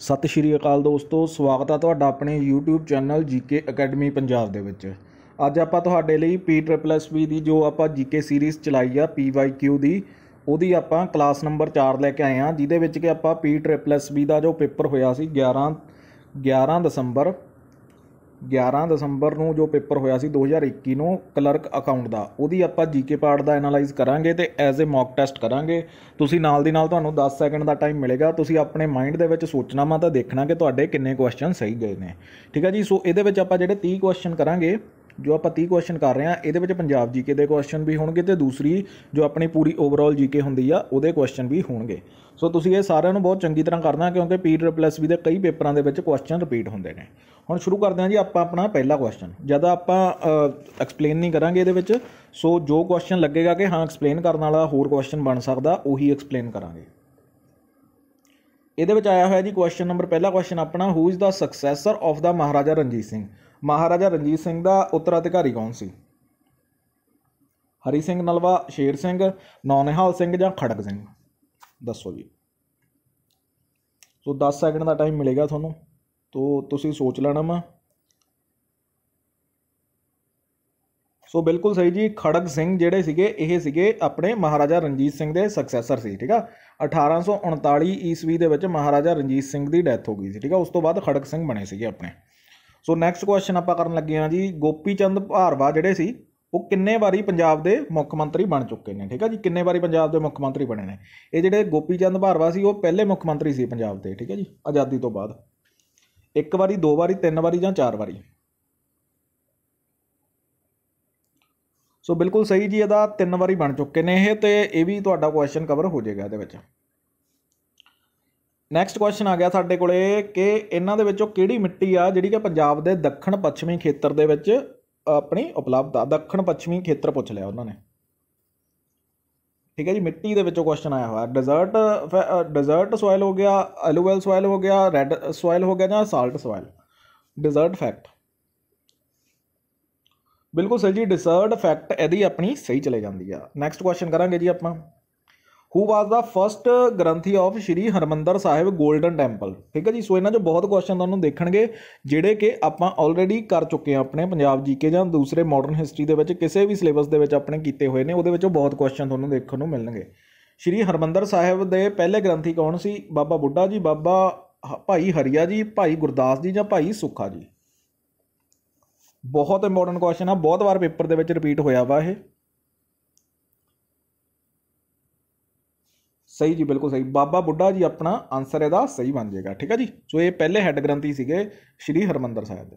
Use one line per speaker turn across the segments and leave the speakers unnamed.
ਸਤਿ ਸ਼੍ਰੀ ਅਕਾਲ ਦੋਸਤੋ ਸਵਾਗਤ ਹੈ ਤੁਹਾਡਾ ਆਪਣੇ YouTube channel GK academy Punjab ਦੇ ਵਿੱਚ ਅੱਜ ਆਪਾਂ ਤੁਹਾਡੇ ਲਈ P++B ਦੀ ਜੋ ਆਪਾਂ GK ਸੀਰੀਜ਼ ਚਲਾਈ ਆ PYQ ਦੀ ਉਹਦੀ ਆਪਾਂ ਕਲਾਸ ਨੰਬਰ 4 ਲੈ ਕੇ ਆਏ ਆ ਜਿਹਦੇ ਵਿੱਚ ਕਿ ਆਪਾਂ P++B ਦਾ ਜੋ ਪੇਪਰ ਹੋਇਆ ਸੀ 11 11 ਦਸੰਬਰ 11 ਦਸੰਬਰ ਨੂੰ ਜੋ ਪੇਪਰ ਹੋਇਆ ਸੀ 2021 ਨੂੰ ਕਲਰਕ ਅਕਾਊਂਟ ਦਾ ਉਹਦੀ ਆਪਾਂ ਜੀਕੇ ਪਾਰਟ ਦਾ ਐਨਾਲਾਈਜ਼ ਕਰਾਂਗੇ ਤੇ ਐਜ਼ ਅ ਮੌਕ ਟੈਸਟ ਕਰਾਂਗੇ ਤੁਸੀਂ ਨਾਲ ਦੀ ਨਾਲ ਤੁਹਾਨੂੰ 10 ਸੈਕਿੰਡ ਦਾ ਟਾਈਮ ਮਿਲੇਗਾ ਤੁਸੀਂ ਆਪਣੇ ਮਾਈਂਡ ਦੇ ਵਿੱਚ ਸੋਚਣਾ ਮਾ ਤਾਂ ਦੇਖਣਾ ਕਿ ਤੁਹਾਡੇ ਕਿੰਨੇ ਕੁਐਸਚਨ ਸਹੀ ਗਏ ਨੇ ਠੀਕ ਹੈ ਜੀ ਸੋ ਇਹਦੇ ਵਿੱਚ ਆਪਾਂ ਜਿਹੜੇ 30 ਕੁਐਸਚਨ ਕਰਾਂਗੇ ਜੋ ਆਪਾਂ 30 ਕੁਐਸਚਨ ਕਰ ਰਹੇ ਆ ਇਹਦੇ ਵਿੱਚ ਪੰਜਾਬ ਜੀਕੇ ਦੇ ਕੁਐਸਚਨ ਵੀ ਹੋਣਗੇ ਤੇ ਦੂਸਰੀ ਜੋ ਆਪਣੀ ਪੂਰੀ ਓਵਰਆਲ ਜੀਕੇ ਹੁੰਦੀ ਆ ਉਹਦੇ ਕੁਐਸਚਨ ਵੀ ਹੋਣਗੇ ਸੋ ਤੁਸੀਂ ਇਹ ਸਾਰਿਆਂ ਨੂੰ ਬਹੁਤ ਚੰਗੀ ਤਰ੍ਹਾਂ ਕਰਨਾ ਕਿਉਂਕਿ ਪੀ ਪਲੱਸ ਵੀ ਦੇ ਕਈ ਪੇਪਰਾਂ ਦੇ ਵਿੱਚ ਕੁਐਸਚਨ ਰਿਪੀਟ ਹੁੰਦੇ ਨੇ ਹੁਣ ਸ਼ੁਰੂ ਕਰਦੇ ਹਾਂ ਜੀ ਆਪਾਂ ਆਪਣਾ ਪਹਿਲਾ ਕੁਐਸਚਨ ਜਦ ਆਪਾਂ ਐਕਸਪਲੇਨ ਨਹੀਂ ਕਰਾਂਗੇ ਇਹਦੇ ਵਿੱਚ ਸੋ ਜੋ ਕੁਐਸਚਨ ਲੱਗੇਗਾ ਕਿ ਹਾਂ ਐਕਸਪਲੇਨ ਕਰਨ ਵਾਲਾ ਹੋਰ ਕੁਐਸਚਨ ਬਣ ਸਕਦਾ ਉਹੀ ਐਕਸਪਲੇਨ ਕਰਾਂਗੇ ਇਹਦੇ ਵਿੱਚ ਆਇਆ ਹੋਇਆ ਜੀ ਕੁਐਸਚਨ ਨੰਬਰ ਪਹਿਲਾ ਕੁਐਸਚਨ ਆਪਣਾ who is the successor of the Maharaja Ranjit Singh Maharaja Ranjit Singh ਦਾ ਉੱਤਰਾਧਿਕਾਰੀ ਕੌਣ ਸੀ ਹਰੀ ਸਿੰਘ ਨਲਵਾ ਸ਼ੇਰ ਸਿੰਘ ਨੌਨਿਹਾਲ ਸਿੰਘ ਜਾਂ ਖੜਕ ਸਿੰਘ ਦੱਸੋ ਜੀ ਸੋ 10 ਸੈਕਿੰਡ ਦਾ ਟਾਈਮ ਮਿਲੇਗਾ ਤੁਹਾਨੂੰ ਤੋ ਤੁਸੀਂ ਸੋਚ ਲੈਣਾ ਮੈਂ ਸੋ ਬਿਲਕੁਲ ਸਹੀ ਜੀ ਖੜਕ ਸਿੰਘ ਜਿਹੜੇ ਸੀਗੇ ਇਹ ਸੀਗੇ ਆਪਣੇ ਮਹਾਰਾਜਾ ਰਣਜੀਤ ਸਿੰਘ ਦੇ ਸਕਸੈਸਰ ਸੀ ਠੀਕ ਆ 1839 ਈਸਵੀ ਦੇ ਵਿੱਚ ਮਹਾਰਾਜਾ ਰਣਜੀਤ ਸਿੰਘ ਦੀ ਡੈਥ ਹੋ ਗਈ ਸੀ ਠੀਕ ਆ ਉਸ ਤੋਂ ਬਾਅਦ ਖੜਕ ਸਿੰਘ ਬਣੇ ਸੀਗੇ ਆਪਣੇ ਸੋ ਨੈਕਸਟ ਕੁਐਸਚਨ ਆਪਾਂ ਕਰਨ ਲੱਗੇ ਹਾਂ ਜੀ ਗੋਪੀ ਚੰਦ ਭਾਰਵਾ ਜਿਹੜੇ ਸੀ ਉਹ ਕਿੰਨੇ ਵਾਰੀ ਪੰਜਾਬ ਦੇ ਮੁੱਖ ਮੰਤਰੀ ਬਣ ਚੁੱਕੇ ਨੇ ਠੀਕ ਆ ਜੀ ਕਿੰਨੇ ਵਾਰੀ ਪੰਜਾਬ ਦੇ ਮੁੱਖ ਮੰਤਰੀ ਬਣੇ ਨੇ ਇਹ ਜਿਹੜੇ ਗੋਪੀ ਚੰਦ ਭਾਰਵਾ ਸੀ ਉਹ ਪਹਿਲੇ ਮੁੱਖ ਮੰਤਰੀ ਸੀ ਪੰਜਾਬ ਦੇ ਠੀਕ ਆ ਜੀ ਆਜ਼ਾਦੀ ਤੋਂ ਬਾਅਦ ਇੱਕ ਵਾਰੀ ਦੋ ਵਾਰੀ ਤਿੰਨ ਵਾਰੀ ਜਾਂ ਚਾਰ ਵਾਰੀ ਸੋ ਬਿਲਕੁਲ ਸਹੀ ਜੀ ਇਹਦਾ ਤਿੰਨ ਵਾਰੀ ਬਣ ਚੁੱਕੇ ਨੇ ਇਹ ਤੇ ਇਹ ਵੀ ਤੁਹਾਡਾ ਕੁਐਸਚਨ ਕਵਰ ਹੋ ਜਾਏਗਾ ਇਹਦੇ ਵਿੱਚ ਨੈਕਸਟ ਕੁਐਸਚਨ ਆ ਗਿਆ ਸਾਡੇ ਕੋਲੇ ਕਿ ਇਹਨਾਂ ਦੇ ਵਿੱਚੋਂ ਕਿਹੜੀ ਮਿੱਟੀ ਆ ਜਿਹੜੀ ਕਿ ਪੰਜਾਬ ਦੇ ਦੱਖਣ ਪੱਛਮੀ ਖੇਤਰ ਦੇ ਵਿੱਚ ਆਪਣੀ ਉਪਲਬਧ ਆ ਦੱਖਣ ਪੱਛਮੀ ਖੇਤਰ ਪੁੱਛ ਲਿਆ ਉਹਨਾਂ ਨੇ ਠੀਕ ਹੈ ਜੀ ਮਿੱਟੀ ਦੇ ਵਿੱਚੋਂ ਕੁਐਸਚਨ ਆਇਆ ਹੋਇਆ ਡੈਜ਼ਰਟ ਡੈਜ਼ਰਟ ਸੋਇਲ ਹੋ ਗਿਆ ਅਲੂਵਲ ਸੋਇਲ ਹੋ ਗਿਆ ਰੈਡ ਸੋਇਲ ਹੋ ਗਿਆ ਜਾਂ ਸਾਲਟ ਸੋਇਲ ਡੈਜ਼ਰਟ ਫੈਕਟ ਬਿਲਕੁਲ ਸਹੀ ਜੀ ਡੈਜ਼ਰਟ ਫੈਕਟ ਇਹਦੀ ਆਪਣੀ ਸਹੀ ਚਲੇ ਜਾਂਦੀ ਆ ਨੈਕਸਟ ਕੁਐਸਚਨ ਕਰਾਂਗੇ ਜੀ ਆਪਾਂ who was the first granthi of Shri Harmandar Sahib golden temple ਠੀਕ ਹੈ ਜੀ ਸੋ ਇਹਨਾਂ ਚੋਂ ਬਹੁਤ ਕੁਐਸਚਨ ਤੁਹਾਨੂੰ ਦੇਖਣਗੇ ਜਿਹੜੇ ਕਿ ਆਪਾਂ ਆਲਰੇਡੀ ਕਰ ਚੁੱਕੇ ਆ ਆਪਣੇ ਪੰਜਾਬ ਜੀਕੇ ਜਾਂ ਦੂਸਰੇ ਮਾਡਰਨ ਹਿਸਟਰੀ ਦੇ ਵਿੱਚ ਕਿਸੇ ਵੀ ਸਿਲੇਬਸ ਦੇ ਵਿੱਚ ਆਪਣੇ ਕੀਤੇ ਹੋਏ ਨੇ ਉਹਦੇ ਵਿੱਚੋਂ ਬਹੁਤ ਕੁਐਸਚਨ ਤੁਹਾਨੂੰ ਦੇਖਣ ਨੂੰ ਮਿਲਣਗੇ ਸ਼੍ਰੀ ਹਰਮੰਦਰ ਸਾਹਿਬ ਦੇ ਪਹਿਲੇ ਗ੍ਰੰਥੀ ਕੌਣ ਸੀ ਬਾਬਾ ਬੁੱਢਾ ਜੀ ਬਾਬਾ ਭਾਈ ਹਰੀਆ ਜੀ ਭਾਈ ਗੁਰਦਾਸ ਜੀ ਜਾਂ ਭਾਈ ਸੁਖਾ ਜੀ ਬਹੁਤ ਇੰਪੋਰਟੈਂਟ ਕੁਐਸਚਨ ਆ ਬਹੁਤ ਵਾਰ ਪੇਪਰ ਦੇ ਵਿੱਚ ਰਿਪੀਟ ਹੋਇਆ ਵਾ ਇਹ ਸਹੀ ਜੀ ਬਿਲਕੁਲ ਸਹੀ ਬਾਬਾ ਬੁੱਢਾ ਜੀ ਆਪਣਾ ਆਨਸਰ ਇਹਦਾ ਸਹੀ ਬਣ ਜਾਏਗਾ ਠੀਕ ਹੈ ਜੀ ਸੋ ਇਹ ਪਹਿਲੇ ਹੈੱਡ ਗ੍ਰੰਥੀ ਸੀਗੇ ਸ਼੍ਰੀ ਹਰਮੰਦਰ ਸਾਹਿਬ ਦੇ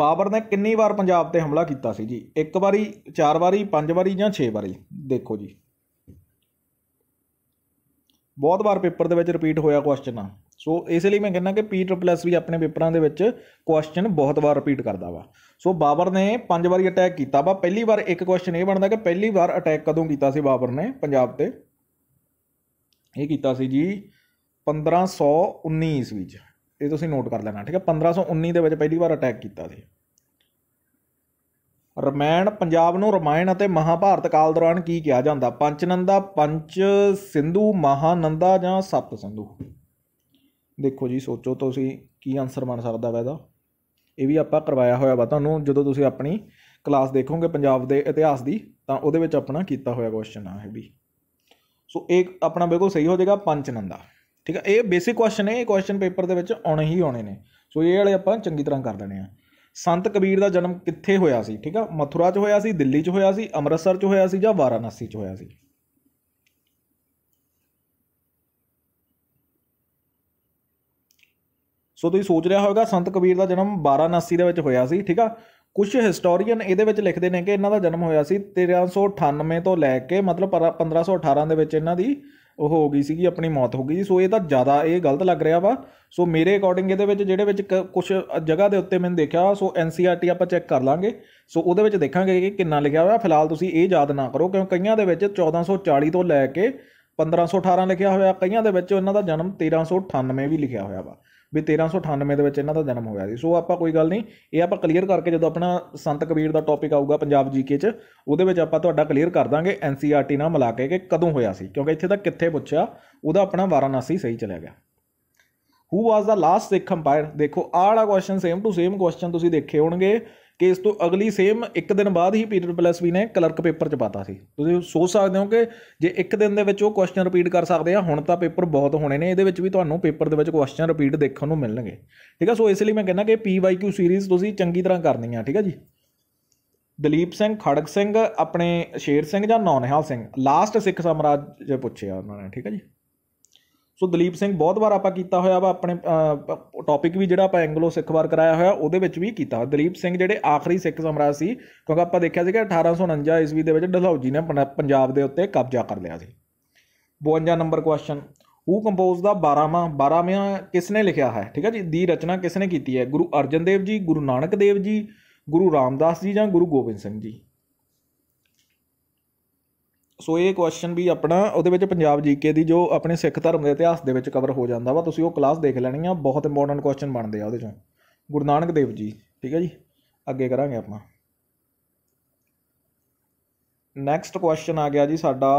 ਬਾਬਰ ਨੇ ਕਿੰਨੀ ਵਾਰ ਪੰਜਾਬ ਤੇ ਹਮਲਾ ਕੀਤਾ ਸੀ ਜੀ ਇੱਕ ਵਾਰੀ ਚਾਰ ਵਾਰੀ ਪੰਜ ਵਾਰੀ ਜਾਂ 6 ਵਾਰੀ ਦੇਖੋ ਜੀ ਬਹੁਤ ਵਾਰ ਪੇਪਰ ਦੇ ਵਿੱਚ ਰਿਪੀਟ ਹੋਇਆ ਕੁਐਸਚਨ ਆ ਸੋ ਇਸ ਲਈ ਮੈਂ ਕਹਿੰਦਾ ਕਿ ਪੀ ਟ੍ਰਿਪਲ ਐਸ ਵੀ ਆਪਣੇ ਪੇਪਰਾਂ ਦੇ ਵਿੱਚ ਕੁਐਸਚਨ ਬਹੁਤ ਵਾਰ ਰਿਪੀਟ ਕਰਦਾ ਵਾ ਸੋ ਬਾਬਰ ਨੇ ਪੰਜ ਵਾਰੀ ਅਟੈਕ ਕੀਤਾ ਵਾ ਪਹਿਲੀ ਵਾਰ ਇੱਕ ਕੁਐਸਚਨ ਇਹ ਬਣਦਾ ਕਿ ਪਹਿਲੀ ਵਾਰ ਅਟੈਕ ਕਦੋਂ ਕੀਤਾ ਸੀ ਬਾਬਰ ਨੇ ਪੰਜਾਬ ਤੇ ਇਹ ਕੀਤਾ ਸੀ ਜੀ 1519 ਈਸਵੀ ਚ ਇਹ ਤੁਸੀਂ ਨੋਟ ਕਰ ਲੈਣਾ ਠੀਕ ਹੈ 1519 ਦੇ ਵਿੱਚ ਪਹਿਲੀ ਵਾਰ ਅਟੈਕ ਕੀਤਾ ਸੀ ਰਮਾਇਣ ਪੰਜਾਬ ਨੂੰ ਰਮਾਇਣ ਅਤੇ ਮਹਾਭਾਰਤ ਕਾਲ ਦੌਰਾਨ ਕੀ ਕਿਹਾ ਜਾਂਦਾ ਪੰਚਨੰਦਾ ਪੰਚ ਸਿੰਧੂ ਮਹਾਨੰਦਾ ਜਾਂ ਸੱਤ ਸਿੰਧੂ ਦੇਖੋ ਜੀ ਸੋਚੋ ਤੁਸੀਂ ਕੀ ਆਨਸਰ ਬਣ ਸਕਦਾ ਵਾ ਇਹਦਾ ਇਹ ਵੀ ਆਪਾਂ ਕਰਵਾਇਆ ਹੋਇਆ ਵਾ ਤੁਹਾਨੂੰ ਜਦੋਂ ਤੁਸੀਂ ਆਪਣੀ ਕਲਾਸ ਦੇਖੋਗੇ ਪੰਜਾਬ ਦੇ ਇਤਿਹਾਸ ਦੀ ਤਾਂ ਉਹਦੇ ਵਿੱਚ ਆਪਣਾ ਕੀਤਾ ਹੋਇਆ ਕੁਐਸਚਨ ਆ ਇਹ ਵੀ ਸੋ ਇੱਕ ਆਪਣਾ ਬਿਲਕੁਲ ਸਹੀ ਹੋ ਜਾਏਗਾ ਪੰਚਨੰਦਾ ਠੀਕ ਹੈ ਇਹ ਬੇਸਿਕ ਕੁਐਸਚਨ ਹੈ ਇਹ ਕੁਐਸਚਨ ਪੇਪਰ ਦੇ ਵਿੱਚ ਆਉਣੇ ਹੀ ਆਉਣੇ ਨੇ ਸੋ ਇਹ ਵਾਲੇ ਆਪਾਂ ਚੰਗੀ ਤਰ੍ਹਾਂ ਕਰ ਲੈਣੇ ਆ ਸੰਤ ਕਬੀਰ ਦਾ ਜਨਮ ਕਿੱਥੇ ਹੋਇਆ ਸੀ ਠੀਕ ਆ ਮਥੁਰਾ 'ਚ ਹੋਇਆ ਸੀ ਦਿੱਲੀ 'ਚ ਹੋਇਆ ਸੀ ਅੰਮ੍ਰਿਤਸਰ 'ਚ ਹੋਇਆ ਸੀ ਜਾਂ ਵਾਰਾਣਸੀ 'ਚ ਹੋਇਆ ਸੀ ਸੋ ਤੁਸੀਂ ਸੋਚ ਰਿਹਾ ਹੋਵੇਗਾ ਸੰਤ ਕਬੀਰ ਦਾ ਜਨਮ 1279 ਦੇ ਵਿੱਚ ਹੋਇਆ ਸੀ ਠੀਕ ਆ ਕੁਝ ਹਿਸਟੋਰੀਅਨ ਇਹਦੇ ਵਿੱਚ ਲਿਖਦੇ ਨੇ ਕਿ ਇਹਨਾਂ ਦਾ ਜਨਮ ਹੋਇਆ ਸੀ 1398 ਤੋਂ ਲੈ ਕੇ ਮਤਲਬ 1518 ਦੇ ਵਿੱਚ ਇਹਨਾਂ ਦੀ ਉਹ ਹੋ ਗਈ ਸੀਗੀ ਆਪਣੀ ਮੌਤ ਹੋ ਗਈ ਸੋ ਇਹ ਤਾਂ ਜ਼ਿਆਦਾ ਇਹ ਗਲਤ ਲੱਗ ਰਿਹਾ ਵਾ ਸੋ ਮੇਰੇ ਅਕੋਰਡਿੰਗ ਇਹਦੇ ਵਿੱਚ ਜਿਹੜੇ ਵਿੱਚ ਕੁਝ ਜਗ੍ਹਾ ਦੇ ਉੱਤੇ ਮੈਂ ਦੇਖਿਆ ਸੋ ਐਨਸੀਆਰਟੀ e ਆਪਾਂ ਚੈੱਕ ਕਰ ਲਾਂਗੇ ਸੋ ਉਹਦੇ ਵਿੱਚ ਦੇਖਾਂਗੇ ਕਿ ਕਿੰਨਾ ਲਿਖਿਆ ਹੋਇਆ ਫਿਲਹਾਲ ਤੁਸੀਂ ਇਹ ਯਾਦ ਨਾ ਕਰੋ ਕਿਉਂ ਕਈਆਂ ਦੇ ਵਿੱਚ 1440 ਤੋਂ ਲੈ ਕੇ 1518 ਲਿਖਿਆ ਹੋਇਆ ਕਈਆਂ ਦੇ ਵਿੱਚ ਉਹਨਾਂ ਦਾ ਜਨਮ 1398 ਵੀ ਲਿਖਿਆ ਹੋਇਆ ਵਾ ਵੀ 1398 ਦੇ ਵਿੱਚ ਇਹਨਾਂ ਦਾ ਜਨਮ ਹੋਇਆ ਸੀ ਸੋ ਆਪਾਂ ਕੋਈ ਗੱਲ ਨਹੀਂ ਇਹ ਆਪਾਂ ਕਲੀਅਰ ਕਰਕੇ ਜਦੋਂ ਆਪਣਾ ਸੰਤ ਕਬੀਰ ਦਾ ਟੌਪਿਕ ਆਊਗਾ ਪੰਜਾਬ ਜੀਕੇ 'ਚ ਉਹਦੇ ਵਿੱਚ ਆਪਾਂ ਤੁਹਾਡਾ ਕਲੀਅਰ ਕਰ ਦਾਂਗੇ ਐਨਸੀਆਰਟੀ e ਨਾਲ ਮਿਲਾ ਕੇ ਕਿ ਕਦੋਂ ਹੋਇਆ ਸੀ ਕਿਉਂਕਿ ਇੱਥੇ ਤਾਂ ਕਿੱਥੇ ਪੁੱਛਿਆ ਉਹਦਾ ਆਪਣਾ ਵਾਰਾਨਸੀ ਸਹੀ ਚਲਿਆ ਗਿਆ ਹੂ was the last Sikh umpire ਦੇਖੋ ਆਹ ਵਾਲਾ question same to same question ਤੁਸੀਂ ਦੇਖੇ ਹੋਣਗੇ ਕਿ ਇਸ ਤੋਂ ਅਗਲੀ ਸੇਮ ਇੱਕ ਦਿਨ ਬਾਅਦ ਹੀ ਪੀਟਰ ਵੀ ਨੇ ਕਲਰਕ ਪੇਪਰ 'ਚ ਪਾਤਾ ਸੀ ਤੁਸੀਂ ਸੋਚ ਸਕਦੇ ਹੋ ਕਿ ਜੇ ਇੱਕ ਦਿਨ ਦੇ ਵਿੱਚ ਉਹ ਕੁਐਸਚਨ ਰਿਪੀਟ ਕਰ ਸਕਦੇ ਆ ਹੁਣ ਤਾਂ ਪੇਪਰ ਬਹੁਤ ਹੋਣੇ ਨੇ ਇਹਦੇ ਵਿੱਚ ਵੀ ਤੁਹਾਨੂੰ ਪੇਪਰ ਦੇ ਵਿੱਚ ਕੁਐਸਚਨ ਰਿਪੀਟ ਦੇਖਣ ਨੂੰ ਮਿਲਣਗੇ ਠੀਕ ਆ ਸੋ ਇਸ ਲਈ ਮੈਂ ਕਹਿੰਦਾ ਕਿ ਪੀਵਾਈਕਿਊ ਸੀਰੀਜ਼ ਤੁਸੀਂ ਚੰਗੀ ਤਰ੍ਹਾਂ ਕਰਨੀ ਆ ਠੀਕ ਆ ਜੀ ਦਲੀਪ ਸਿੰਘ ਖੜਕ ਸਿੰਘ ਆਪਣੇ ਸ਼ੇਰ ਸਿੰਘ ਜਾਂ ਨੌਨਿਹਾਲ ਸਿੰਘ ਲਾਸਟ ਸਿੱਖ ਸਮਰਾਜ ਜੇ ਪੁੱਛਿਆ ਉਹਨਾਂ ਨੇ ਠੀਕ ਆ ਜੀ ਸੋ ਦਲੀਪ ਸਿੰਘ ਬਹੁਤ ਵਾਰ ਆਪਾਂ ਕੀਤਾ ਹੋਇਆ ਵਾ ਆਪਣੇ ਟੌਪਿਕ ਵੀ ਜਿਹੜਾ ਆਪਾਂ ਐਂਗਲੋ ਸਿੱਖ ਵਾਰ ਕਰਾਇਆ ਹੋਇਆ ਉਹਦੇ ਵਿੱਚ ਵੀ ਕੀਤਾ ਦਲੀਪ ਸਿੰਘ ਜਿਹੜੇ ਆਖਰੀ ਸਿੱਖ ਸਮਰਾਜ ਸੀ ਕਿਉਂਕਿ ਆਪਾਂ ਦੇਖਿਆ ਸੀਗਾ 1849 ਈਸਵੀ ਦੇ ਵਿੱਚ ਡਲਹੌਜੀ ਨੇ ਪੰਜਾਬ ਦੇ ਉੱਤੇ ਕਬਜ਼ਾ ਕਰ ਲਿਆ ਸੀ 52 number question who compose the 12ਵਾਂ 12ਵਾਂ ਕਿਸ ਨੇ ਲਿਖਿਆ ਹੈ ਠੀਕ ਹੈ ਜੀ ਦੀ ਰਚਨਾ ਕਿਸ ਨੇ ਕੀਤੀ ਹੈ ਗੁਰੂ ਅਰਜਨ ਦੇਵ ਜੀ ਗੁਰੂ ਨਾਨਕ ਦੇਵ ਜੀ ਗੁਰੂ ਰਾਮਦਾਸ ਜੀ ਜਾਂ ਗੁਰੂ ਗੋਬਿੰਦ ਸਿੰਘ ਜੀ ਸੋ ਇਹ ਕੁਐਸਚਨ ਵੀ ਆਪਣਾ ਉਹਦੇ ਵਿੱਚ ਪੰਜਾਬ ਜੀਕੇ ਦੀ ਜੋ ਆਪਣੇ ਸਿੱਖ ਧਰਮ ਦੇ ਇਤਿਹਾਸ ਦੇ ਵਿੱਚ ਕਵਰ ਹੋ ਜਾਂਦਾ ਵਾ ਤੁਸੀਂ ਉਹ ਕਲਾਸ ਦੇਖ ਲੈਣੀ ਆ ਬਹੁਤ ਇੰਪੋਰਟੈਂਟ ਕੁਐਸਚਨ ਬਣਦੇ ਆ ਉਹਦੇ ਚੋਂ ਗੁਰੂ ਨਾਨਕ ਦੇਵ ਜੀ ਠੀਕ ਹੈ ਜੀ ਅੱਗੇ ਕਰਾਂਗੇ ਆਪਾਂ ਨੈਕਸਟ ਕੁਐਸਚਨ ਆ ਗਿਆ ਜੀ ਸਾਡਾ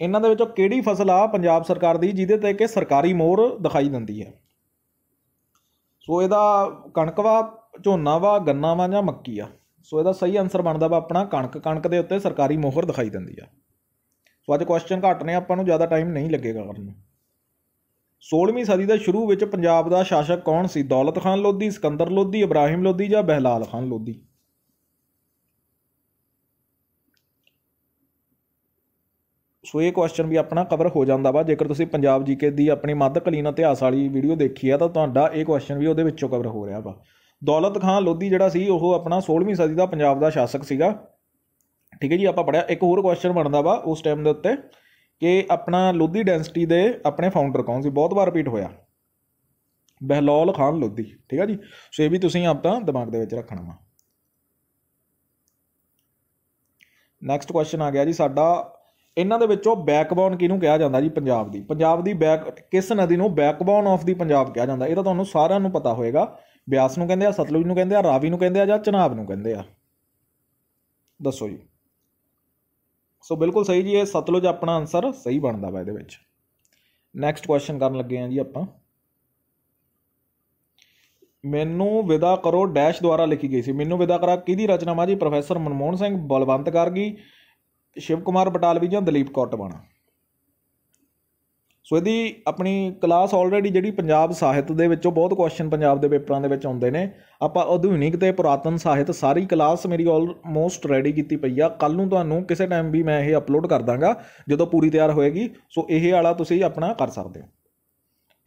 ਇਹਨਾਂ ਦੇ ਵਿੱਚੋਂ ਕਿਹੜੀ ਫਸਲ ਆ ਪੰਜਾਬ ਸਰਕਾਰ ਦੀ ਜਿਹਦੇ ਤੇ ਕਿ ਸਰਕਾਰੀ ਮੋਹਰ ਦਿਖਾਈ ਦਿੰਦੀ ਹੈ ਸੋ ਇਹਦਾ ਕਣਕ ਵਾ ਝੋਨਾ ਵਾ ਗੰਨਾ ਵਾ ਜਾਂ ਮੱਕੀ ਆ ਸੋ ਇਹਦਾ ਸਹੀ ਆਨਸਰ ਬਣਦਾ ਵਾ ਆਪਣਾ ਕਣਕ ਕਣਕ ਦੇ ਉੱਤੇ ਸਰਕਾਰੀ ਮੋਹਰ ਦਿਖਾਈ ਦਿੰਦੀ ਆ ਸੋ ਅੱਜ ਕੁਐਸਚਨ ਘੱਟ ਨੇ ਆਪਾਂ ਨੂੰ ਜ਼ਿਆਦਾ ਟਾਈਮ ਨਹੀਂ ਲੱਗੇਗਾ ਕਰਨ ਨੂੰ 16ਵੀਂ ਸਦੀ ਦੇ ਸ਼ੁਰੂ ਵਿੱਚ ਪੰਜਾਬ ਦਾ ਸ਼ਾਸਕ ਕੌਣ ਸੀ ਦੌਲਤ ਖਾਨ ਲੋਧੀ ਸਿਕੰਦਰ ਲੋਧੀ ਇਬਰਾਹਿਮ ਲੋਧੀ ਜਾਂ ਬਹਿਲਾਲ ਖਾਨ ਲੋਧੀ ਸੋ ਇਹ ਕੁਐਸਚਨ ਵੀ ਆਪਣਾ ਕਵਰ ਹੋ ਜਾਂਦਾ ਵਾ ਜੇਕਰ ਤੁਸੀਂ ਪੰਜਾਬ ਜੀਕੇ ਦੀ ਆਪਣੀ ਮੱਧਕਾਲੀਨ ਇਤਿਹਾਸ ਵਾਲੀ ਵੀਡੀਓ ਦੇਖੀ ਆ ਤਾਂ ਤੁਹਾਡਾ ਇਹ ਕੁਐਸਚਨ ਵੀ ਉਹਦੇ ਵਿੱਚੋਂ ਕਵਰ ਹੋ ਰਿਹਾ ਵਾ ਦੌਲਤ ਖਾਨ ਲੋਧੀ ਜਿਹੜਾ ਸੀ ਉਹ ਆਪਣਾ 16ਵੀਂ ਸਦੀ ਦਾ ਪੰਜਾਬ ਦਾ ਸ਼ਾਸਕ ਸੀਗਾ ਠੀਕ ਹੈ ਜੀ ਆਪਾਂ ਪੜਿਆ ਇੱਕ ਹੋਰ ਕੁਐਸਚਨ ਬਣਦਾ ਵਾ ਉਸ ਟਾਈਮ ਦੇ ਉੱਤੇ ਕਿ ਆਪਣਾ ਲੋਧੀ ਡੈਂਸਿਟੀ ਦੇ ਆਪਣੇ ਫਾਊਂਡਰ ਕੌਣ ਸੀ ਬਹੁਤ ਵਾਰ ਰਿਪੀਟ ਹੋਇਆ ਬਹਿਲੌਲ ਖਾਨ ਲੋਧੀ ਠੀਕ ਹੈ ਜੀ ਸੋ ਇਹ ਵੀ ਤੁਸੀਂ ਆਪਣਾ ਦਿਮਾਗ ਦੇ ਵਿੱਚ ਰੱਖਣਾ ਵਾ ਨੈਕਸਟ ਕੁਐਸਚਨ ਆ ਗਿਆ ਜੀ ਸਾਡਾ ਇਹਨਾਂ ਦੇ ਵਿੱਚੋਂ ਬੈਕਬੋਨ ਕਿਹਨੂੰ ਕਿਹਾ ਜਾਂਦਾ ਜੀ ਪੰਜਾਬ ਦੀ ਪੰਜਾਬ ਦੀ ਬੈਕ ਕਿਸ ਨਦੀ ਨੂੰ ਬੈਕਬੋਨ ਆਫ ਦੀ ਪੰਜਾਬ ਕਿਹਾ ਜਾਂਦਾ ਇਹ ਤਾਂ ਤੁਹਾਨੂੰ ਸਾਰਿਆਂ ਨੂੰ ਪਤਾ ਹੋਵੇਗਾ ਬਿਆਸ ਨੂੰ ਕਹਿੰਦੇ ਆ ਸਤਲੁਜ ਨੂੰ ਕਹਿੰਦੇ ਆ ਰਾਵੀ ਨੂੰ ਕਹਿੰਦੇ ਆ ਜਾਂ ਚਨਾਬ ਨੂੰ ਕਹਿੰਦੇ ਆ ਦੱਸੋ ਜੀ ਸੋ ਬਿਲਕੁਲ ਸਹੀ ਜੀ ਇਹ ਸਤਲੁਜ ਆਪਣਾ ਆਨਸਰ ਸਹੀ ਬਣਦਾ ਵਾ ਇਹਦੇ ਵਿੱਚ ਨੈਕਸਟ ਕੁਐਸਚਨ ਕਰਨ ਲੱਗੇ ਆ ਜੀ ਆਪਾਂ ਮੈਨੂੰ ਵਿਦਾ ਕਰੋ ਡੈਸ਼ ਦੁਆਰਾ ਲਿਖੀ ਗਈ ਸੀ ਮੈਨੂੰ ਵਿਦਾ ਕਰਾ ਕਿਹਦੀ ਰਚਨਾ ਮਾ ਜੀ ਪ੍ਰੋਫੈਸਰ ਮਨਮੋਹਨ ਸਿੰਘ ਬਲਵੰਤ ਕਰਗੀ ਸ਼ਿਵ ਕੁਮਾਰ ਬਟਾਲਵੀ ਜਾਂ ਦਲੀਪ ਕੌਰ ਟਵਾਣਾ ਸੋ ਇਹਦੀ ਆਪਣੀ ਕਲਾਸ ਆਲਰੇਡੀ ਜਿਹੜੀ ਪੰਜਾਬ ਸਾਹਿਤ ਦੇ ਵਿੱਚੋਂ ਬਹੁਤ ਕੁਐਸਚਨ ਪੰਜਾਬ ਦੇ ਪੇਪਰਾਂ ਦੇ ਵਿੱਚ ਆਉਂਦੇ ਨੇ ਆਪਾਂ ਆਧੁਨਿਕ ਤੇ ਪੁਰਾਤਨ ਸਾਹਿਤ ਸਾਰੀ ਕਲਾਸ ਮੇਰੀ ਆਲਮੋਸਟ ਰੈਡੀ ਕੀਤੀ ਪਈ ਆ ਕੱਲ ਨੂੰ ਤੁਹਾਨੂੰ ਕਿਸੇ ਟਾਈਮ ਵੀ ਮੈਂ ਇਹ ਅਪਲੋਡ ਕਰ ਦਾਂਗਾ ਜਦੋਂ ਪੂਰੀ ਤਿਆਰ ਹੋਏਗੀ ਸੋ ਇਹ ਵਾਲਾ ਤੁਸੀਂ ਆਪਣਾ ਕਰ ਸਕਦੇ ਹੋ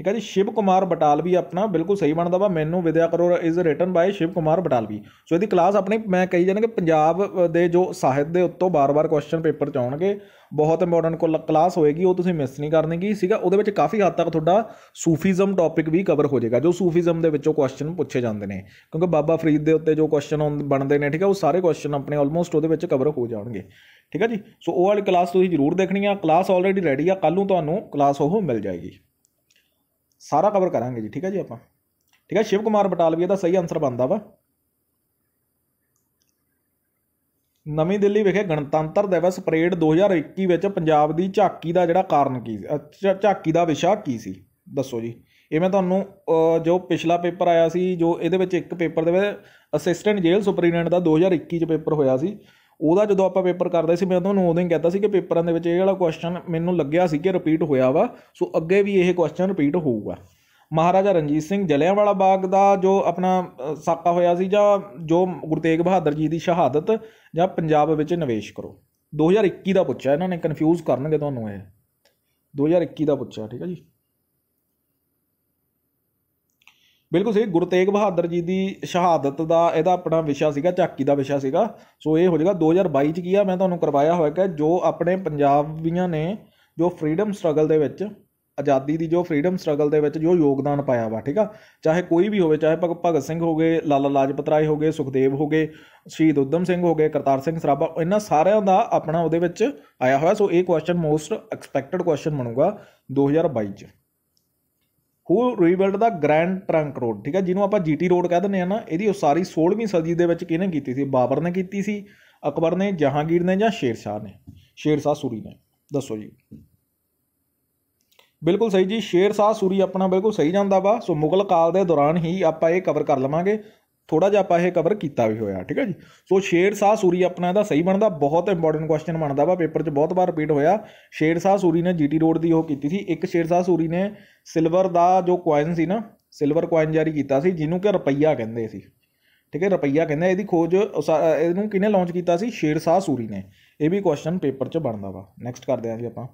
ਠੀਕ ਹੈ ਜੀ ਸ਼ਿਵ ਕੁਮਾਰ ਬਟਾਲਵੀ ਆਪਣਾ ਬਿਲਕੁਲ ਸਹੀ ਬਣਦਾ ਵਾ ਮੈਨੂੰ ਵਿਦਿਆ ਕਰੋ is written by Shiv Kumar Batalvi so ਇਹਦੀ ਕਲਾਸ ਆਪਣੀ ਮੈਂ ਕਹੀ ਜਾਣਾ ਕਿ ਪੰਜਾਬ ਦੇ ਜੋ ਸਾਹਿਤ ਦੇ ਉੱਤੋਂ ਬਾਰ-ਬਾਰ ਕੁਐਸਚਨ ਪੇਪਰ ਚ ਆਉਣਗੇ ਬਹੁਤ ਇੰਪੋਰਟੈਂਟ ਕਲਾਸ ਹੋਏਗੀ ਉਹ ਤੁਸੀਂ ਮਿਸ ਨਹੀਂ ਕਰਨੀ ਕੀ ਸੀਗਾ ਉਹਦੇ ਵਿੱਚ ਕਾਫੀ ਹੱਦ ਤੱਕ ਤੁਹਾਡਾ ਸੂਫੀਜ਼ਮ ਟੌਪਿਕ ਵੀ ਕਵਰ ਹੋ ਜਾਏਗਾ ਜੋ ਸੂਫੀਜ਼ਮ ਦੇ ਵਿੱਚੋਂ ਕੁਐਸਚਨ ਪੁੱਛੇ ਜਾਂਦੇ ਨੇ ਕਿਉਂਕਿ ਬਾਬਾ ਫਰੀਦ ਦੇ ਉੱਤੇ ਜੋ ਕੁਐਸਚਨ ਬਣਦੇ ਨੇ ਠੀਕ ਹੈ ਉਹ ਸਾਰੇ ਕੁਐਸਚਨ ਆਪਣੇ ਆਲਮੋਸਟ ਉਹਦੇ ਵਿੱਚ ਕਵਰ ਹੋ ਜਾਣਗੇ ਠੀਕ ਹੈ ਜੀ ਸੋ ਉਹ ਵਾਲੀ ਕਲਾਸ ਤੁਸੀਂ ਜ਼ਰੂਰ ਦੇਖਣੀ ਆ ਕਲਾਸ ਆਲਰੇਡੀ ਰੈਡੀ ਆ ਕੱਲ ਨੂੰ ਤੁਹਾਨੂੰ ਕਲਾਸ ਉਹ ਮਿਲ ਜਾਏਗੀ ਸਾਰਾ ਕਵਰ ਕਰਾਂਗੇ ਜੀ ਠੀਕ ਹੈ ਜੀ ਆਪਾਂ ਠੀਕ ਹੈ ਸ਼ਿਵ ਕੁਮਾਰ ਬਟਾਲਵੀ ਦਾ ਸਹੀ ਆਨਸਰ ਬਣਦਾ ਵਾ ਨਵੀਂ ਦਿੱਲੀ ਵਿਖੇ ਗਣਤੰਤਰ ਦਿਵਸ ਪਰੇਡ 2021 ਵਿੱਚ ਪੰਜਾਬ ਦੀ ਝਾਕੀ ਦਾ ਜਿਹੜਾ ਕਾਰਨ ਕੀ ਝਾਕੀ ਦਾ ਵਿਸ਼ਾ ਕੀ ਸੀ ਦੱਸੋ ਜੀ ਇਹ ਮੈਂ ਤੁਹਾਨੂੰ ਜੋ ਪਿਛਲਾ ਪੇਪਰ ਆਇਆ ਸੀ ਜੋ ਇਹਦੇ ਵਿੱਚ ਇੱਕ ਪੇਪਰ ਦੇ ਵਿੱਚ ਅਸਿਸਟੈਂਟ ਜੇਲ੍ਹ ਸੁਪਰੀਡੈਂਟ ਦਾ 2021 ਚ ਪੇਪਰ ਹੋਇਆ ਸੀ ਉਹਦਾ ਜਦੋਂ ਆਪਾਂ ਪੇਪਰ ਕਰਦੇ ਸੀ ਮੈਂ ਤੁਹਾਨੂੰ ਉਦੋਂ ਹੀ ਕਹਿੰਦਾ ਸੀ ਕਿ ਪੇਪਰਾਂ ਦੇ ਵਿੱਚ ਇਹ ਵਾਲਾ ਕੁਐਸਚਨ ਮੈਨੂੰ ਲੱਗਿਆ ਸੀ ਕਿ ਰਿਪੀਟ ਹੋਇਆ ਵਾ ਸੋ ਅੱਗੇ ਵੀ ਇਹ ਕੁਐਸਚਨ ਰਿਪੀਟ ਹੋਊਗਾ ਮਹਾਰਾਜਾ ਰਣਜੀਤ ਸਿੰਘ ਜਲਿਆਂਵਾਲਾ ਬਾਗ ਦਾ ਜੋ ਆਪਣਾ ਸਾਕਾ ਹੋਇਆ ਸੀ ਜਾਂ ਜੋ ਗੁਰੂ ਤੇਗ ਬਹਾਦਰ ਜੀ ਦੀ ਸ਼ਹਾਦਤ ਜਾਂ ਪੰਜਾਬ ਵਿੱਚ ਨਿਵੇਸ਼ ਕਰੋ 2021 ਦਾ ਪੁੱਛਿਆ ਇਹਨਾਂ ਨੇ ਕਨਫਿਊਜ਼ ਕਰਨਗੇ ਤੁਹਾਨੂੰ ਇਹ 2021 ਦਾ ਪੁੱਛਿਆ ਠੀਕ ਹੈ ਜੀ ਬਿਲਕੁਲ ਸਹੀ ਗੁਰੂ ਤੇਗ ਬਹਾਦਰ ਜੀ ਦੀ ਸ਼ਹਾਦਤ ਦਾ ਇਹਦਾ ਆਪਣਾ ਵਿਸ਼ਾ ਸੀਗਾ ਚਾਕੀ ਦਾ ਵਿਸ਼ਾ ਸੀਗਾ ਸੋ ਇਹ ਹੋ ਜਾਏਗਾ 2022 ਚ ਕੀ ਆ ਮੈਂ ਤੁਹਾਨੂੰ ਕਰਵਾਇਆ ਹੋਇਆ ਕਿ ਜੋ ਆਪਣੇ ਪੰਜਾਬੀਆਂ ਨੇ ਜੋ ਫਰੀडम ਸਟਰਗਲ ਦੇ ਵਿੱਚ ਆਜ਼ਾਦੀ ਦੀ ਜੋ ਫਰੀडम ਸਟਰਗਲ ਦੇ ਵਿੱਚ ਜੋ ਯੋਗਦਾਨ ਪਾਇਆ ਵਾ ਠੀਕ ਆ ਚਾਹੇ ਕੋਈ ਵੀ ਹੋਵੇ ਚਾਹੇ ਭਗਤ ਸਿੰਘ ਹੋਗੇ ਲਾਲਾ ਲਾਜਪਤ ਰਾਏ ਹੋਗੇ ਸੁਖਦੇਵ ਹੋਗੇ ਸ਼ਹੀਦ ਉਦਮ ਸਿੰਘ ਹੋਗੇ ਕਰਤਾਰ ਸਿੰਘ ਸਰਾਭਾ ਇਹਨਾਂ ਸਾਰਿਆਂ ਦਾ ਆਪਣਾ ਉਹਦੇ ਵਿੱਚ ਆਇਆ ਹੋਇਆ ਸੋ ਇਹ ਕੁਐਸਚਨ ਮੋਸਟ ਐਕਸਪੈਕਟਡ ਕੁਐਸਚਨ ਬਣੂਗਾ 2022 ਚ who rebuild the Grand Trunk Road ਠੀਕ ਹੈ ਜਿਹਨੂੰ ਆਪਾਂ ਜੀਟੀ ਰੋਡ ਕਹਿੰਦੇ ਦਿੰਦੇ ਆ ਨਾ ਇਹਦੀ ਉਸਾਰੀ 16ਵੀਂ ਸਦੀ ਦੇ ਵਿੱਚ ਕਿਹਨੇ ਕੀਤੀ ਸੀ ਬਾਬਰ ਨੇ ਕੀਤੀ ਸੀ ਅਕਬਰ ਨੇ ਜਹਾਂਗੀਰ ਨੇ ਜਾਂ ਸ਼ੇਰ ਸ਼ਾਹ ਨੇ ਸ਼ੇਰ ਸ਼ਾਹ ਸੂਰੀ ਨੇ ਦੱਸੋ ਜੀ ਬਿਲਕੁਲ ਸਹੀ ਜੀ ਸ਼ੇਰ ਸ਼ਾਹ ਸੂਰੀ ਆਪਣਾ ਬਿਲਕੁਲ ਸਹੀ ਜਾਂਦਾ ਵਾ ਸੋ ਮੁਗਲ ਕਾਲ ਦੇ ਦੌਰਾਨ ਹੀ ਆਪਾਂ ਇਹ ਕਵਰ ਕਰ ਲਵਾਂਗੇ ਥੋੜਾ ਜਿਹਾ ਆਪਾਂ ਇਹ ਕਵਰ ਕੀਤਾ ਵੀ ਹੋਇਆ ਠੀਕ ਹੈ ਜੀ ਸੋ ਸ਼ੇਰ ਸਾਹ ਸੂਰੀ ਆਪਣਾ ਇਹਦਾ ਸਹੀ ਬਣਦਾ ਬਹੁਤ ਇੰਪੋਰਟੈਂਟ ਕੁਐਸਚਨ ਬਣਦਾ ਵਾ ਪੇਪਰ 'ਚ ਬਹੁਤ ਵਾਰ ਰਿਪੀਟ ਹੋਇਆ ਸ਼ੇਰ ਸਾਹ ਸੂਰੀ ਨੇ ਜੀਟੀ ਰੋਡ ਦੀ ਉਹ ਕੀਤੀ ਸੀ ਇੱਕ ਸ਼ੇਰ ਸਾਹ ਸੂਰੀ ਨੇ ਸਿਲਵਰ ਦਾ ਜੋ ਕੁਆਇਨ ਸੀ ਨਾ ਸਿਲਵਰ ਕੁਆਇਨ ਜਾਰੀ ਕੀਤਾ ਸੀ ਜਿਹਨੂੰ ਕਿ ਰੁਪਈਆ ਕਹਿੰਦੇ ਸੀ ਠੀਕ ਹੈ ਰੁਪਈਆ ਕਹਿੰਦੇ ਇਹਦੀ ਖੋਜ ਇਹਨੂੰ ਕਿਨੇ ਲਾਂਚ ਕੀਤਾ ਸੀ ਸ਼ੇਰ ਸਾਹ ਸੂਰੀ ਨੇ ਇਹ ਵੀ ਕੁਐਸਚਨ ਪੇਪਰ 'ਚ ਬਣਦਾ ਵਾ ਨੈਕਸਟ ਕਰਦੇ ਆਂ ਜੀ ਆਪਾਂ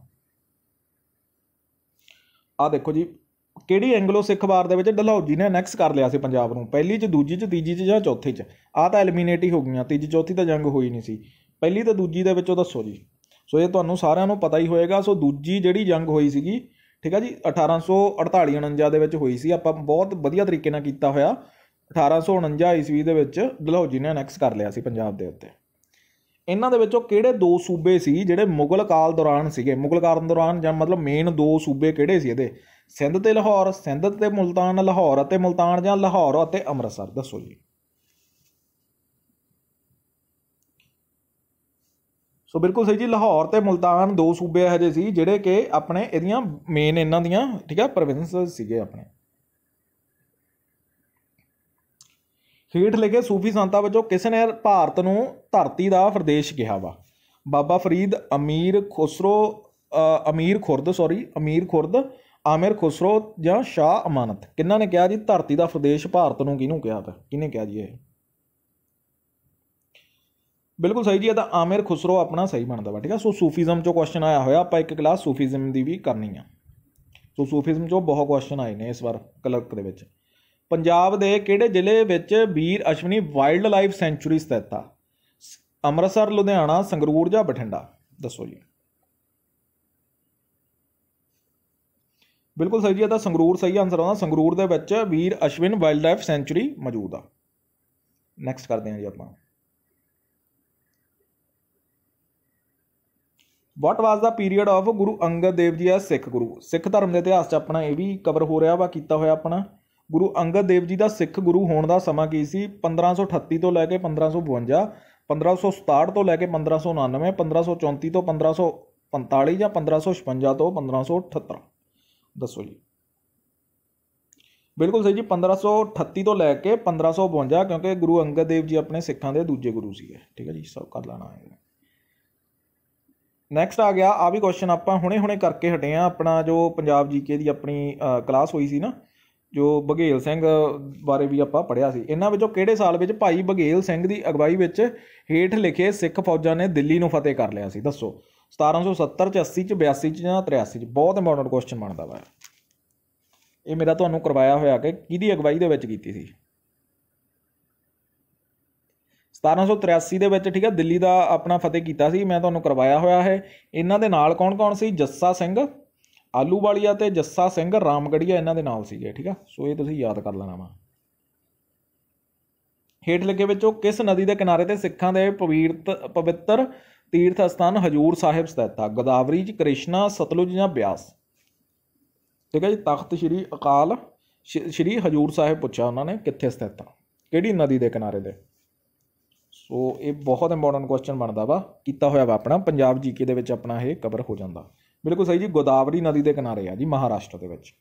ਆ ਦੇਖੋ ਜੀ ਕਿਹੜੀ ਐਂਗਲੋ ਸਿੱਖ ਵਾਰ ਦੇ ਵਿੱਚ ਡਲਹੌਜੀ ਨੇ ਅਨੈਕਸ ਕਰ ਲਿਆ ਸੀ ਪੰਜਾਬ ਨੂੰ ਪਹਿਲੀ 'ਚ ਦੂਜੀ 'ਚ ਤੀਜੀ 'ਚ ਜਾਂ ਚੌਥੀ 'ਚ ਆਹ ਤਾਂ ਐਲੀਮੀਨੇਟ ਹੀ ਹੋ ਗਈਆਂ ਤੀਜੀ ਚੌਥੀ ਤਾਂ ਜੰਗ ਹੋਈ ਨਹੀਂ ਸੀ ਪਹਿਲੀ ਤੇ ਦੂਜੀ ਦੇ ਵਿੱਚੋਂ ਦੱਸੋ ਜੀ ਸੋ ਇਹ ਤੁਹਾਨੂੰ ਸਾਰਿਆਂ ਨੂੰ ਪਤਾ ਹੀ ਹੋਏਗਾ ਸੋ ਦੂਜੀ ਜਿਹੜੀ ਜੰਗ ਹੋਈ ਸੀਗੀ ਠੀਕ ਆ ਜੀ 1848 49 ਦੇ ਵਿੱਚ ਹੋਈ ਸੀ ਆਪਾਂ ਬਹੁਤ ਵਧੀਆ ਤਰੀਕੇ ਨਾਲ ਕੀਤਾ ਹੋਇਆ 1849 ਈਸਵੀ ਦੇ ਵਿੱਚ ਡਲਹੌਜੀ ਨੇ ਅਨੈਕਸ ਕਰ ਲਿਆ ਸੀ ਪੰਜਾਬ ਦੇ ਉੱਤੇ ਇਹਨਾਂ ਦੇ ਵਿੱਚੋਂ ਕਿਹੜੇ ਦੋ ਸੂਬੇ ਸੀ ਜਿਹੜੇ ਮੁਗਲ ਕਾਲ ਦੌਰਾਨ ਸੀਗੇ ਮੁਗਲ ਕਾਲ ਦੌਰਾਨ ਜਾਂ ਮਤਲਬ ਮੇਨ ਦੋ ਸੂਬੇ ਕਿਹੜੇ ਸੀ ਇਹਦੇ ਸਿੰਧ ਤੇ ਲਾਹੌਰ ਸਿੰਧ ਤੇ ਮੁਲਤਾਨ ਲਾਹੌਰ ਅਤੇ ਮੁਲਤਾਨ ਜਾਂ ਲਾਹੌਰ ਅਤੇ ਅੰਮ੍ਰਿਤਸਰ ਦੱਸੋ ਜੀ ਸੋ ਬਿਲਕੁਲ ਸਹੀ ਜੀ ਲਾਹੌਰ ਤੇ ਮੁਲਤਾਨ ਦੋ ਸੂਬੇ ਹਜੇ ਸੀ ਜਿਹੜੇ ਕਿ ਆਪਣੇ ਇਹਦੀਆਂ ਮੇਨ ਇਹਨਾਂ ਦੀਆਂ ਠੀਕ ਆ ਪ੍ਰੋਵਿੰਸ ਸੀਗੇ ਆਪਣੇ ਹੇਠ ਲਿਖੇ ਸੂਫੀ ਸੰਤਾਂ ਵਿੱਚੋਂ ਕਿਸ ਨੇ ਭਾਰਤ ਨੂੰ ਧਰਤੀ ਦਾ ਪ੍ਰਦੇਸ਼ ਕਿਹਾ ਵਾ ਬਾਬਾ ਫਰੀਦ ਅਮੀਰ ਖੁਸਰੋ ਅਮੀਰ ਖੁਰਦ ਸੌਰੀ ਅਮੀਰ ਖੁਰਦ ਆਮਿਰ ਖੁਸਰੋ ਜਾਂ ਸ਼ਾਹ ਅਮਾਨਤ ਕਿੰਨਾਂ ਨੇ ਕਿਹਾ ਜੀ ਧਰਤੀ ਦਾ ਫਰਦੇਸ਼ ਭਾਰਤ ਨੂੰ ਕਿਹਨੂੰ ਕਿਹਾ ਤਾਂ ਕਿਹਨੇ ਕਿਹਾ ਜੀ ਇਹ ਬਿਲਕੁਲ ਸਹੀ ਜੀ ਇਹ ਤਾਂ ਆਮਿਰ ਖੁਸਰੋ ਆਪਣਾ ਸਹੀ ਬਣਦਾ ਵਾ ਠੀਕ ਆ ਸੋ ਸੂਫੀਜ਼ਮ ਚੋਂ ਕੁਐਸਚਨ ਆਇਆ ਹੋਇਆ ਆਪਾਂ ਇੱਕ ਕਲਾਸ ਸੂਫੀਜ਼ਮ ਦੀ ਵੀ ਕਰਨੀ ਆ ਸੋ ਸੂਫੀਜ਼ਮ ਚੋਂ ਬਹੁਤ ਕੁਐਸਚਨ ਆਏ ਨੇ ਇਸ ਵਾਰ ਕਲਰਕ ਦੇ ਵਿੱਚ ਪੰਜਾਬ ਦੇ ਕਿਹੜੇ ਜ਼ਿਲ੍ਹੇ ਵਿੱਚ Veer Ashwani wild life sanctuary ਸਥਿਤ ਆ ਅੰਮ੍ਰਿਤਸਰ ਲੁਧਿਆਣਾ ਸੰਗਰੂਰ ਜਾਂ ਬਠਿੰਡਾ ਦੱਸੋ ਜੀ ਬਿਲਕੁਲ ਸਹੀ ਜੀ ਇਹਦਾ ਸੰਗਰੂਰ ਸਹੀ ਆਨਸਰ ਆਉਂਦਾ ਸੰਗਰੂਰ ਦੇ ਵਿੱਚ Veer Ashwin wild life sanctuary ਮੌਜੂਦ ਆ ਨੈਕਸਟ ਕਰਦੇ ਹਾਂ ਜੀ ਆਪਾਂ what was the period of Guru Angad Dev ji ਦਾ ਸਿੱਖ ਗੁਰੂ ਸਿੱਖ ਧਰਮ ਦੇ ਇਤਿਹਾਸ 'ਚ ਆਪਣਾ ਇਹ ਵੀ ਕਵਰ ਹੋ ਰਿਹਾ ਵਾ ਕੀਤਾ ਹੋਇਆ ਆਪਣਾ ਗੁਰੂ ਅੰਗਦ ਦੇਵ ਜੀ ਦਾ ਸਿੱਖ ਗੁਰੂ ਹੋਣ ਦਾ ਸਮਾਂ ਕੀ ਸੀ 1538 ਤੋਂ ਲੈ ਕੇ 1552 1567 ਤੋਂ ਲੈ ਕੇ 1599 1534 ਤੋਂ 1545 ਜਾਂ 1556 ਤੋਂ 1578 ਦੱਸੋ ਜੀ ਬਿਲਕੁਲ ਸਹੀ ਜੀ 1538 ਤੋਂ ਲੈ ਕੇ 1552 ਕਿਉਂਕਿ ਗੁਰੂ ਅੰਗਦ ਦੇਵ ਜੀ ਆਪਣੇ ਸਿੱਖਾਂ ਦੇ ਦੂਜੇ ਗੁਰੂ ਸੀਗੇ ਠੀਕ ਹੈ ਜੀ ਸਭ ਕਰ ਲੈਣਾ ਹੈ ਨੈਕਸਟ ਆ ਗਿਆ ਆ ਵੀ ਕੁਐਸਚਨ ਆਪਾਂ ਹੁਣੇ-ਹੁਣੇ ਕਰਕੇ ਹਟੇ ਆ ਆਪਣਾ ਜੋ ਪੰਜਾਬ ਜੀਕੇ ਦੀ ਆਪਣੀ ਕਲਾਸ ਹੋਈ ਸੀ ਨਾ ਜੋ ਬਗੇਲ ਸਿੰਘ ਬਾਰੇ ਵੀ ਆਪਾਂ ਪੜਿਆ ਸੀ ਇਹਨਾਂ ਵਿੱਚੋਂ ਕਿਹੜੇ ਸਾਲ ਵਿੱਚ ਭਾਈ ਬਗੇਲ ਸਿੰਘ ਦੀ ਅਗਵਾਈ ਵਿੱਚ ਹੇਠ ਲਿਖੇ ਸਿੱਖ ਫੌਜਾਂ ਨੇ ਦਿੱਲੀ ਨੂੰ ਫਤਿਹ ਕਰ ਲਿਆ ਸੀ ਦੱਸੋ 1770 ਚ 80 ਚ 82 ਚ ਜਾਂ 83 ਚ ਬਹੁਤ ਇੰਪੋਰਟੈਂਟ ਕੁਐਸਚਨ ਬਣਦਾ ਵਾ ਇਹ ਮੇਰਾ ਤੁਹਾਨੂੰ ਕਰਵਾਇਆ ਹੋਇਆ ਕਿ ਕਿਹਦੀ ਅਗਵਾਈ ਦੇ ਵਿੱਚ ਕੀਤੀ ਸੀ 1783 ਦੇ ਵਿੱਚ ਠੀਕ ਹੈ ਦਿੱਲੀ ਦਾ ਆਪਣਾ ਫਤਿਹ ਕੀਤਾ ਸੀ ਮੈਂ ਤੁਹਾਨੂੰ ਕਰਵਾਇਆ ਹੋਇਆ ਹੈ ਇਹਨਾਂ ਦੇ ਨਾਲ ਕੌਣ-ਕੌਣ ਸੀ ਜੱਸਾ ਸਿੰਘ ਆਲੂਵਾਲੀਆ ਤੇ ਜੱਸਾ ਸਿੰਘ ਰਾਮਗੜੀਆ ਇਹਨਾਂ ਦੇ ਨਾਲ ਸੀਗੇ ਠੀਕ ਆ ਸੋ ਇਹ ਤੁਸੀਂ ਯਾਦ ਕਰ ਲੈਣਾ ਵਾ ਹੇਠ ਲਿਖੇ ਵਿੱਚੋਂ ਕਿਸ ਨਦੀ ਦੇ ਕਿਨਾਰੇ ਤੇ ਸਿੱਖਾਂ ਦੇ ਪਵਿੱਤਰ ਪਵਿੱਤਰ ਤੀਰਥ ਸਥਾਨ ਹਜੂਰ ਸਾਹਿਬ ਸਥਿਤ ਹੈ ਗੋਦਾਵਰੀ ਚ ਕ੍ਰਿਸ਼ਨਾ ਸਤਲੁਜ ਜਾਂ ਬਿਆਸ ਠੀਕ ਹੈ ਜੀ ਤਖਤ ਸ੍ਰੀ ਅਕਾਲ ਸ੍ਰੀ ਹਜੂਰ ਸਾਹਿਬ ਪੁੱਛਿਆ ਉਹਨਾਂ ਨੇ ਕਿੱਥੇ ਸਥਿਤ ਆ ਕਿਹੜੀ ਨਦੀ ਦੇ ਕਿਨਾਰੇ ਦੇ ਸੋ ਇਹ ਬਹੁਤ ਇੰਪੋਰਟੈਂਟ ਕੁਐਸਚਨ ਬਣਦਾ ਵਾ ਕੀਤਾ ਹੋਇਆ ਵਾ ਆਪਣਾ ਪੰਜਾਬ ਜੀਕੇ ਦੇ ਵਿੱਚ ਆਪਣਾ ਇਹ ਕਵਰ ਹੋ ਜਾਂਦਾ ਬਿਲਕੁਲ ਸਹੀ ਜੀ ਗੋਦਾਵਰੀ ਨਦੀ ਦੇ ਕਿਨਾਰੇ ਆ ਜੀ ਮਹਾਰਾਸ਼ਟਰ ਦੇ ਵਿੱਚ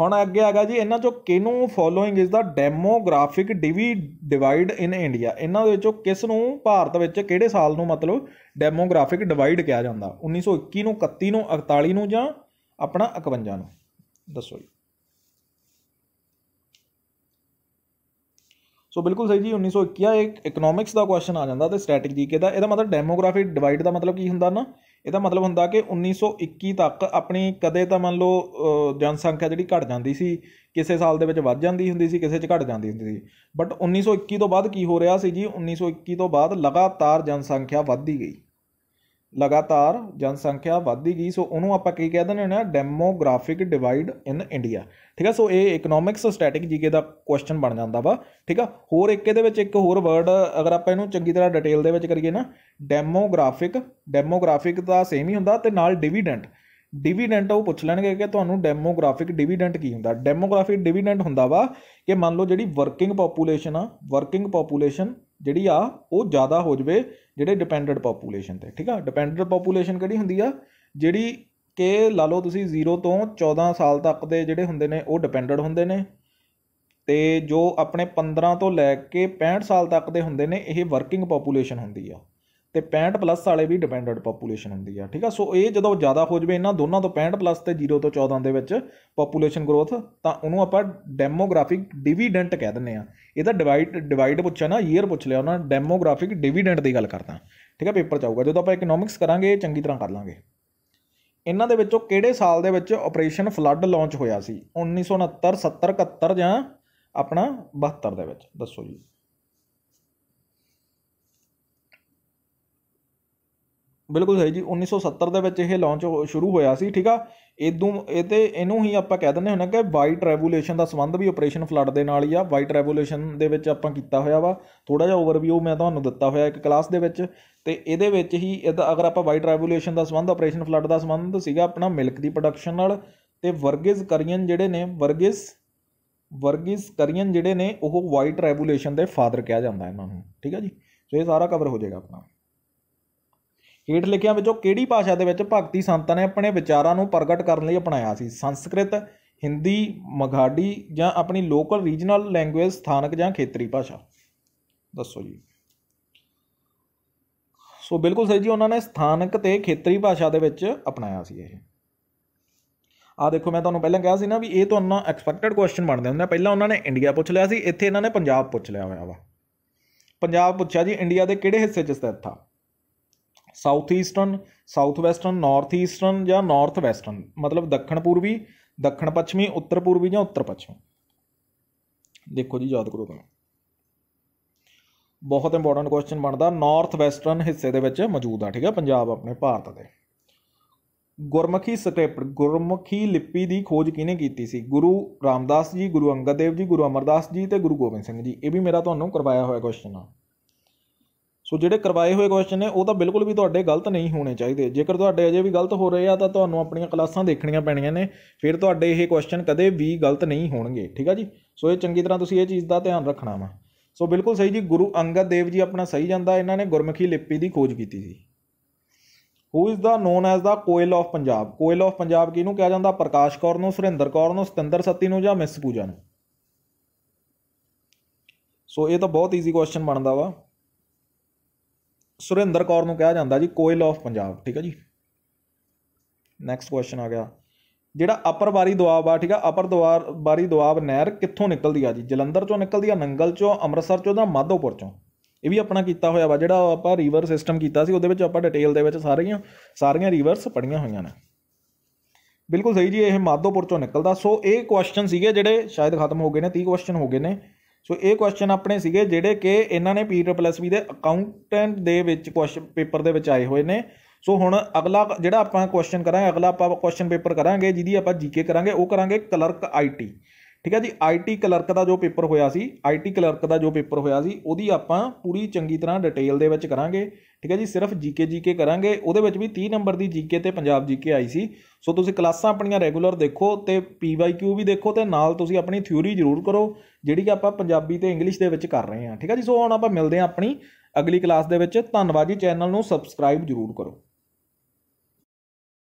ਹੁਣ ਅੱਗੇ ਆਗਾ ਜੀ ਇਹਨਾਂ ਚੋਂ ਕਿਨੂੰ following is the demographic divi divide in India ਇਹਨਾਂ ਦੇ ਵਿੱਚੋਂ ਕਿਸ ਨੂੰ ਭਾਰਤ ਵਿੱਚ ਕਿਹੜੇ ਸਾਲ ਨੂੰ ਮਤਲਬ ਡੈਮੋਗ੍ਰਾਫਿਕ ਡਿਵਾਈਡ ਕਿਹਾ ਜਾਂਦਾ 1921 ਨੂੰ 31 ਨੂੰ 41 ਨੂੰ ਜਾਂ ਆਪਣਾ 51 ਨੂੰ ਦੱਸੋ ਜੀ ਸੋ ਬਿਲਕੁਲ ਸਹੀ ਜੀ 1921 ਇੱਕ ਇਕਨੋਮਿਕਸ ਦਾ ਕੁਐਸਚਨ ਆ ਜਾਂਦਾ ਤੇ ਸਟ੍ਰੈਟੇਜੀ ਕੇ ਦਾ ਇਹਦਾ ਮਤਲਬ ਡੈਮੋਗ੍ਰਾਫਿਕ ਡਿਵਾਈਡ ਦਾ ਮਤਲਬ ਕੀ ਹੁੰਦਾ ਨਾ ਇਹਦਾ ਮਤਲਬ ਹੁੰਦਾ ਕਿ 1921 ਤੱਕ ਆਪਣੀ ਕਦੇ ਤਾਂ ਮੰਨ ਲਓ ਜਨਸੰਖਿਆ ਜਿਹੜੀ ਘਟ ਜਾਂਦੀ ਸੀ ਕਿਸੇ ਸਾਲ ਦੇ ਵਿੱਚ ਵੱਧ ਜਾਂਦੀ ਹੁੰਦੀ ਸੀ ਕਿਸੇ 'ਚ ਘਟ ਜਾਂਦੀ ਹੁੰਦੀ ਸੀ ਬਟ 1921 ਤੋਂ ਬਾਅਦ ਕੀ ਹੋ ਰਿਹਾ ਸੀ ਜੀ 1921 ਤੋਂ ਬਾਅਦ ਲਗਾਤਾਰ ਜਨਸੰਖਿਆ ਵੱਧਦੀ ਗਈ ਲਗਾਤਾਰ ਜਨਸੰਖਿਆ ਵਧਦੀ ਗਈ ਸੋ ਉਹਨੂੰ ਆਪਾਂ ਕੀ ਕਹਿ ਦਿੰਦੇ ਨੇ ਡੈਮੋਗ੍ਰਾਫਿਕ ਡਿਵਾਈਡ ਇਨ ਇੰਡੀਆ ਠੀਕ ਆ ਸੋ ਇਹ ਇਕਨੋਮਿਕਸ ਸਟੈਟਿਕ ਜੀਕੇ ਦਾ ਕੁਐਸਚਨ ਬਣ ਜਾਂਦਾ ਵਾ ਠੀਕ ਆ ਹੋਰ ਇੱਕ ਇਹਦੇ ਵਿੱਚ ਇੱਕ ਹੋਰ ਵਰਡ ਅਗਰ ਆਪਾਂ ਇਹਨੂੰ ਚੰਗੀ ਤਰ੍ਹਾਂ ਡਿਟੇਲ ਦੇ ਵਿੱਚ ਕਰੀਏ ਨਾ ਡੈਮੋਗ੍ਰਾਫਿਕ ਡੈਮੋਗ੍ਰਾਫਿਕ ਦਾ ਸੇਮ ਹੀ ਹੁੰਦਾ ਤੇ ਨਾਲ ਡਿਵੀਡੈਂਟ ਡਿਵੀਡੈਂਟ ਉਹ ਪੁੱਛ ਲੈਣਗੇ ਕਿ ਤੁਹਾਨੂੰ ਡੈਮੋਗ੍ਰਾਫਿਕ ਡਿਵੀਡੈਂਟ ਕੀ ਹੁੰਦਾ ਡੈਮੋਗ੍ਰਾਫਿਕ ਡਿਵੀਡੈਂਟ ਹੁੰਦਾ ਵਾ ਕਿ ਮੰਨ ਲਓ ਜਿਹੜੀ ਵਰਕਿੰਗ ਪੋਪੂਲੇਸ਼ਨ ਆ ਵਰਕਿੰਗ ਪੋਪੂਲੇਸ਼ਨ ਜਿਹੜੀ ਆ ਉਹ ਜ਼ਿਆਦਾ ਹੋ ਜਵੇ ਜਿਹੜੇ ਡਿਪੈਂਡੈਂਟ ਪੋਪੂਲੇਸ਼ਨ ਤੇ ਠੀਕ ਆ ਡਿਪੈਂਡੈਂਟ ਪੋਪੂਲੇਸ਼ਨ ਕਿਹੜੀ ਹੁੰਦੀ ਆ ਜਿਹੜੀ ਕਿ ਲਾ ਲਓ ਤੁਸੀਂ 0 ਤੋਂ 14 ਸਾਲ ਤੱਕ ਦੇ ਜਿਹੜੇ ਹੁੰਦੇ ਨੇ ਉਹ ਡਿਪੈਂਡੈਂਟ ਹੁੰਦੇ ਨੇ ਤੇ ਜੋ ਆਪਣੇ 15 ਤੋਂ ਲੈ ਕੇ 65 ਸਾਲ ਤੱਕ ਦੇ ਹੁੰਦੇ ਨੇ ਇਹ ਵਰਕਿੰਗ ਪੋਪੂਲੇਸ਼ਨ ਹੁੰਦੀ ਆ ਤੇ 65 ਪਲੱਸ ਵਾਲੇ ਵੀ ਡਿਪੈਂਡੈਂਟ ਪੋਪੂਲੇਸ਼ਨ ਹੁੰਦੀ ਆ ਠੀਕ ਆ ਸੋ ਇਹ ਜਦੋਂ ਜ਼ਿਆਦਾ ਹੋ ਜਵੇ ਇਹਨਾਂ ਦੋਨਾਂ ਤੋਂ 65 ਪਲੱਸ ਤੇ 0 ਤੋਂ 14 ਦੇ ਵਿੱਚ ਪੋਪੂਲੇਸ਼ਨ ਗਰੋਥ ਤਾਂ ਉਹਨੂੰ ਆਪਾਂ ਡੈਮੋਗ੍ਰਾਫਿਕ ਡਿਵੀਡੈਂਟ ਕਹਿ ਦਿੰਨੇ ਆ ਇਹਦਾ ਡਿਵਾਈਡ ਡਿਵਾਈਡ ਪੁੱਛਿਆ ਨਾ ਈਅਰ ਪੁੱਛ ਲਿਆ ਉਹਨਾਂ ਡੈਮੋਗ੍ਰਾਫਿਕ ਡਿਵੀਡੈਂਟ ਦੀ ਗੱਲ ਕਰਦਾ ਠੀਕ ਆ ਪੇਪਰ ਚ ਆਊਗਾ ਜਦੋਂ ਆਪਾਂ ਇਕਨੋਮਿਕਸ ਕਰਾਂਗੇ ਚੰਗੀ ਤਰ੍ਹਾਂ ਕਰ ਲਾਂਗੇ ਇਹਨਾਂ ਦੇ ਵਿੱਚੋਂ ਕਿਹੜੇ ਸਾਲ ਦੇ ਵਿੱਚ ਆਪਰੇਸ਼ਨ ਫਲੱਡ ਲਾਂਚ ਹੋਇਆ ਸੀ 1969 70 71 ਜਾਂ ਆਪਣਾ 72 ਦੇ ਵਿੱਚ ਦੱਸੋ ਜੀ ਬਿਲਕੁਲ ਸਹੀ ਜੀ 1970 ਦੇ ਵਿੱਚ ਇਹ ਲਾਂਚ ਸ਼ੁਰੂ ਹੋਇਆ ਸੀ ਠੀਕ ਆ ਇਦੋਂ ਇਹ ਤੇ ਇਹਨੂੰ ਹੀ ਆਪਾਂ ਕਹਿ ਦਿੰਦੇ ਹੁੰਨੇ ਕਿ ਵਾਈਟ ਰੈਵੋਲੂਸ਼ਨ ਦਾ ਸੰਬੰਧ ਵੀ ਆਪਰੇਸ਼ਨ ਫਲੱਡ ਦੇ ਨਾਲ ਹੀ ਆ ਵਾਈਟ ਰੈਵੋਲੂਸ਼ਨ ਦੇ ਵਿੱਚ ਆਪਾਂ ਕੀਤਾ ਹੋਇਆ ਵਾ ਥੋੜਾ ਜਿਹਾ ਓਵਰਵਿਊ ਮੈਂ ਤੁਹਾਨੂੰ ਦਿੱਤਾ ਹੋਇਆ ਇੱਕ ਕਲਾਸ ਦੇ ਵਿੱਚ ਤੇ ਇਹਦੇ ਵਿੱਚ ਹੀ ਇਹਦਾ ਅਗਰ ਆਪਾਂ ਵਾਈਟ ਰੈਵੋਲੂਸ਼ਨ ਦਾ ਸੰਬੰਧ ਆਪਰੇਸ਼ਨ ਫਲੱਡ ਦਾ ਸੰਬੰਧ ਸੀਗਾ ਆਪਣਾ ਮਿਲਕ ਦੀ ਪ੍ਰੋਡਕਸ਼ਨ ਨਾਲ ਤੇ ਵਰਗਿਸ ਕਰੀਅਨ ਜਿਹੜੇ ਨੇ ਵਰਗਿਸ ਵਰਗਿਸ ਕਰੀਅਨ ਜਿਹੜੇ ਨੇ ਉਹ ਵਾਈਟ ਰੈਵੋਲੂਸ਼ਨ ਦੇ ਫਾਦਰ ਕਿਹਾ ਜਾਂਦਾ ਇਹਨਾਂ ਨੂੰ ਠੀਕ ਆ ਜੀ ਸੋ ਇਹ ਸਾਰਾ ਕਵਰ ਹੋ ਜਾਏਗਾ ਆਪਣਾ ਹੇਠ ਲਿਖਿਆਂ ਵਿੱਚੋਂ ਕਿਹੜੀ ਭਾਸ਼ਾ ਦੇ ਵਿੱਚ ਭਗਤੀ ਸੰਤਾਂ ਨੇ ਆਪਣੇ ਵਿਚਾਰਾਂ ਨੂੰ ਪ੍ਰਗਟ ਕਰਨ ਲਈ ਅਪਣਾਇਆ ਸੀ ਸੰਸਕ੍ਰਿਤ ਹਿੰਦੀ ਮਗਾੜੀ ਜਾਂ ਆਪਣੀ ਲੋਕਲ ਰੀਜਨਲ ਲੈਂਗੁਏਜ ਸਥਾਨਕ ਜਾਂ ਖੇਤਰੀ ਭਾਸ਼ਾ ਦੱਸੋ ਜੀ ਸੋ ਬਿਲਕੁਲ ਸਹੀ ਜੀ ਉਹਨਾਂ ਨੇ ਸਥਾਨਕ ਤੇ ਖੇਤਰੀ ਭਾਸ਼ਾ ਦੇ ਵਿੱਚ ਅਪਣਾਇਆ ਸੀ ਇਹ ਆ ਦੇਖੋ ਮੈਂ ਤੁਹਾਨੂੰ ਪਹਿਲਾਂ ਕਿਹਾ ਸੀ ਨਾ ਵੀ ਇਹ ਤੁਹਾਨੂੰ ਐਕਸਪੈਕਟਡ ਕੁਐਸਚਨ ਬਣਦੇ ਹੁੰਦੇ ਆ ਪਹਿਲਾਂ ਉਹਨਾਂ ਨੇ ਇੰਡੀਆ ਪੁੱਛ ਲਿਆ ਸੀ ਇੱਥੇ ਇਹਨਾਂ ਨੇ ਪੰਜਾਬ ਪੁੱਛ ਲਿਆ ਹੋਇਆ ਵਾ ਪੰਜਾਬ ਪੁੱਛਿਆ ਜੀ ਇੰਡੀਆ ਦੇ ਕਿਹੜੇ ਹਿੱਸੇ 'ਚ ਸਥਿਤ ਥਾ south eastern south western north eastern ਜਾਂ ਨਾਰਥ ਵੈਸਟਰਨ ਮਤਲਬ ਦੱਖਣ ਪੂਰਬੀ ਦੱਖਣ ਪੱਛਮੀ ਉੱਤਰ ਪੂਰਬੀ ਜਾਂ ਉੱਤਰ ਪੱਛਮੀ ਦੇਖੋ ਜੀ ਯਾਦ ਕਰੋ ਤੁਸੀਂ ਬਹੁਤ ਇੰਪੋਰਟੈਂਟ ਕੁਐਸਚਨ ਬਣਦਾ ਨਾਰਥ ਵੈਸਟਰਨ ਹਿੱਸੇ ਦੇ ਵਿੱਚ ਮੌਜੂਦ ਆ ਠੀਕ ਹੈ ਪੰਜਾਬ ਆਪਣੇ ਭਾਰਤ ਦੇ ਗੁਰਮੁਖੀ ਸਕ੍ਰਿਪਟ ਗੁਰਮੁਖੀ ਲਿਪੀ ਦੀ ਖੋਜ ਕਿਹਨੇ ਕੀਤੀ ਸੀ ਗੁਰੂ ਰਾਮਦਾਸ ਜੀ ਗੁਰੂ ਅੰਗਦ ਦੇਵ ਜੀ ਗੁਰੂ ਅਮਰਦਾਸ ਜੀ ਤੇ ਗੁਰੂ ਗੋਬਿੰਦ ਸਿੰਘ ਜੀ ਇਹ ਵੀ ਮੇਰਾ ਤੁਹਾਨੂੰ ਕਰਵਾਇਆ ਹੋਇਆ ਕੁਐਸਚਨ ਆ ਸੋ ਜਿਹੜੇ ਕਰਵਾਏ ਹੋਏ ਕੁਐਸਚਨ ਨੇ ਉਹ ਤਾਂ ਬਿਲਕੁਲ ਵੀ ਤੁਹਾਡੇ ਗਲਤ ਨਹੀਂ ਹੋਣੇ ਚਾਹੀਦੇ ਜੇਕਰ ਤੁਹਾਡੇ ਅਜੇ ਵੀ ਗਲਤ ਹੋ ਰਹੇ ਆ ਤਾਂ ਤੁਹਾਨੂੰ ਆਪਣੀਆਂ ਕਲਾਸਾਂ ਦੇਖਣੀਆਂ ਪੈਣੀਆਂ ਨੇ ਫਿਰ ਤੁਹਾਡੇ ਇਹ ਕੁਐਸਚਨ ਕਦੇ ਵੀ ਗਲਤ ਨਹੀਂ ਹੋਣਗੇ ਠੀਕ ਆ ਜੀ ਸੋ ਇਹ ਚੰਗੀ ਤਰ੍ਹਾਂ ਤੁਸੀਂ ਇਹ ਚੀਜ਼ ਦਾ ਧਿਆਨ ਰੱਖਣਾ ਵਾ ਸੋ ਬਿਲਕੁਲ ਸਹੀ ਜੀ ਗੁਰੂ ਅੰਗਦ ਦੇਵ ਜੀ ਆਪਣਾ ਸਹੀ ਜਾਂਦਾ ਇਹਨਾਂ ਨੇ ਗੁਰਮੁਖੀ ਲਿਪੀ ਦੀ ਖੋਜ ਕੀਤੀ ਸੀ who is the known as the koel of Punjab koel of Punjab ਕਿਹਨੂੰ ਕਿਹਾ ਜਾਂਦਾ ਪ੍ਰਕਾਸ਼ ਕੌਰ ਨੂੰ ਸੁਰਿੰਦਰ ਕੌਰ ਨੂੰ ਸਤਿੰਦਰ ਸੱਤੀ ਨੂੰ ਜਾਂ ਮਿਸ ਪੂਜਾ ਨੂੰ ਸੋ ਇਹ ਤਾਂ ਬਹੁਤ ਈਜ਼ੀ ਕੁਐਸਚਨ ਬਣਦਾ ਵਾ ਸੁਰਿੰਦਰ ਕੌਰ ਨੂੰ ਕਿਹਾ ਜਾਂਦਾ ਜੀ ਕੋਇਲ ਆਫ ਪੰਜਾਬ ਠੀਕ ਹੈ ਜੀ ਨੈਕਸਟ ਕੁਐਸਚਨ ਆ ਗਿਆ ਜਿਹੜਾ ਅਪਰ ਬਾਰੀ ਦੁਆਬ ਆ ਠੀਕ ਆ ਅਪਰ ਦੁਆਰ ਬਾਰੀ ਦੁਆਬ ਨਹਿਰ ਕਿੱਥੋਂ ਨਿਕਲਦੀ ਆ ਜੀ ਜਲੰਧਰ ਚੋਂ ਨਿਕਲਦੀ ਆ ਨੰਗਲ ਚੋਂ ਅੰਮ੍ਰਿਤਸਰ ਚੋਂ ਦਾ ਮਾਧੋਪੁਰ ਚੋਂ ਇਹ ਵੀ ਆਪਣਾ ਕੀਤਾ ਹੋਇਆ ਵਾ ਜਿਹੜਾ ਆਪਾਂ ਰਿਵਰ ਸਿਸਟਮ ਕੀਤਾ ਸੀ ਉਹਦੇ ਵਿੱਚ ਆਪਾਂ ਡਿਟੇਲ ਦੇ ਵਿੱਚ ਸਾਰੀਆਂ ਸਾਰੀਆਂ ਰਿਵਰਸ ਪੜੀਆਂ ਹੋਈਆਂ ਨੇ ਬਿਲਕੁਲ ਸਹੀ ਜੀ ਇਹ ਮਾਧੋਪੁਰ ਚੋਂ ਨਿਕਲਦਾ ਸੋ ਇਹ ਕੁਐਸਚਨ ਸੀਗੇ ਜਿਹੜੇ ਸ਼ਾਇਦ ਖਤਮ ਹੋ ਗਏ ਨੇ 30 ਕੁਐਸਚਨ ਹੋ ਗਏ ਨੇ ਸੋ ਇਹ ਕੁਐਸਚਨ ਆਪਣੇ ਸੀਗੇ ਜਿਹੜੇ ਕਿ ਇਹਨਾਂ ਨੇ ਪੀਰ ਪਲੱਸ ਵੀ ਦੇ ਅਕਾਊਂਟੈਂਟ ਦੇ ਵਿੱਚ ਕੁਐਸਚਨ ਪੇਪਰ ਦੇ ਵਿੱਚ ਆਏ ਹੋਏ ਨੇ ਸੋ ਹੁਣ ਅਗਲਾ ਜਿਹੜਾ ਆਪਾਂ ਕੁਐਸਚਨ ਕਰਾਂਗੇ ਅਗਲਾ ਆਪਾਂ ਕੁਐਸਚਨ ਪੇਪਰ ਕਰਾਂਗੇ ਜਿਹਦੀ ਆਪਾਂ ਜੀਕੇ ਕਰਾਂਗੇ ਉਹ ਕਰਾਂਗੇ ਕਲਰਕ ਆਈਟੀ ਠੀਕ ਹੈ ਜੀ ਆਈਟੀ ਕਲਰਕ ਦਾ ਜੋ ਪੇਪਰ ਹੋਇਆ ਸੀ ਆਈਟੀ ਕਲਰਕ ਦਾ ਜੋ ਪੇਪਰ ਹੋਇਆ ਸੀ ਉਹਦੀ ਆਪਾਂ ਪੂਰੀ ਚੰਗੀ ਤਰ੍ਹਾਂ ਡਿਟੇਲ ਦੇ ਵਿੱਚ ਕਰਾਂਗੇ ਠੀਕ ਹੈ ਜੀ ਸਿਰਫ ਜੀਕੇ ਜੀਕੇ ਕਰਾਂਗੇ ਉਹਦੇ ਵਿੱਚ ਵੀ 30 ਨੰਬਰ ਦੀ ਜੀਕੇ ਤੇ ਪੰਜਾਬ ਜੀਕੇ ਆਈ ਸੀ ਸੋ ਤੁਸੀਂ ਕਲਾਸਾਂ ਆਪਣੀਆਂ ਰੈਗੂਲਰ ਦੇਖੋ ਤੇ ਪੀਵਾਈਕਿਊ ਵੀ ਦੇਖੋ ਤੇ ਨਾਲ ਤੁਸੀਂ ਆਪਣੀ ਥਿਊਰੀ ਜ਼ਰੂਰ ਕਰੋ ਜਿਹੜੀ ਕਿ ਆਪਾਂ ਪੰਜਾਬੀ ਤੇ ਇੰਗਲਿਸ਼ ਦੇ ਵਿੱਚ ਕਰ ਰਹੇ ਹਾਂ ਠੀਕ ਹੈ ਜੀ ਸੋ ਹੁਣ ਆਪਾਂ ਮਿਲਦੇ ਹਾਂ ਆਪਣੀ ਅਗਲੀ ਕਲਾਸ ਦੇ ਵਿੱਚ ਧੰਨਵਾਦ ਜੀ ਚੈਨਲ ਨੂੰ ਸਬਸਕ੍ਰਾਈਬ ਜ਼ਰੂਰ ਕਰੋ